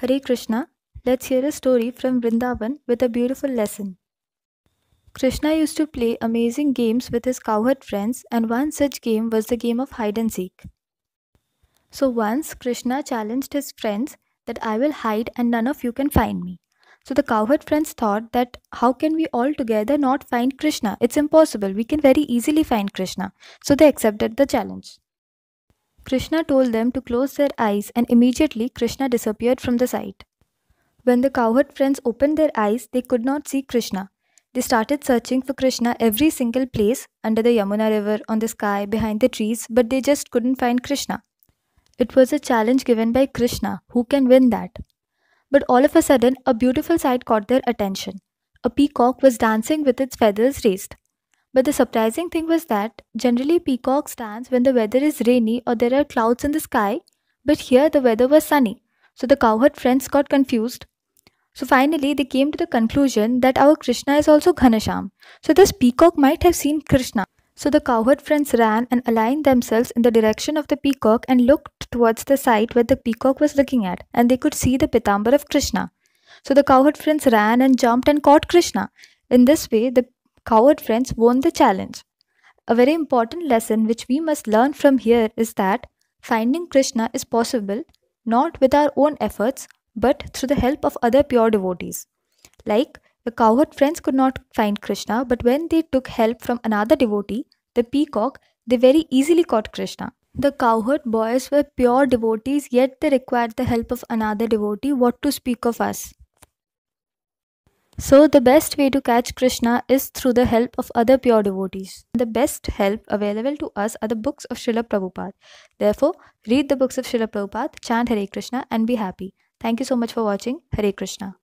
Hari Krishna, let's hear a story from Vrindavan with a beautiful lesson. Krishna used to play amazing games with his cowherd friends, and one such game was the game of hide and seek. So once Krishna challenged his friends that I will hide and none of you can find me. So the cowherd friends thought that how can we all together not find Krishna? It's impossible. We can very easily find Krishna. So they accepted the challenge. Krishna told them to close their eyes, and immediately Krishna disappeared from the sight. When the cowherd friends opened their eyes, they could not see Krishna. They started searching for Krishna every single place under the Yamuna river, on the sky, behind the trees, but they just couldn't find Krishna. It was a challenge given by Krishna who can win that? But all of a sudden, a beautiful sight caught their attention. A peacock was dancing with its feathers raised. But the surprising thing was that generally peacocks dance when the weather is rainy or there are clouds in the sky, but here the weather was sunny. So the cowherd friends got confused. So finally they came to the conclusion that our Krishna is also Ghanasham. So this peacock might have seen Krishna. So the cowherd friends ran and aligned themselves in the direction of the peacock and looked towards the site where the peacock was looking at, and they could see the pitambar of Krishna. So the cowherd friends ran and jumped and caught Krishna. In this way, the coward friends won the challenge. A very important lesson which we must learn from here is that finding Krishna is possible not with our own efforts but through the help of other pure devotees. Like the cowherd friends could not find Krishna, but when they took help from another devotee, the peacock, they very easily caught Krishna. The cowherd boys were pure devotees, yet they required the help of another devotee. What to speak of us? So, the best way to catch Krishna is through the help of other pure devotees. The best help available to us are the books of Srila Prabhupada. Therefore, read the books of Srila Prabhupada, chant Hare Krishna, and be happy. Thank you so much for watching. Hare Krishna.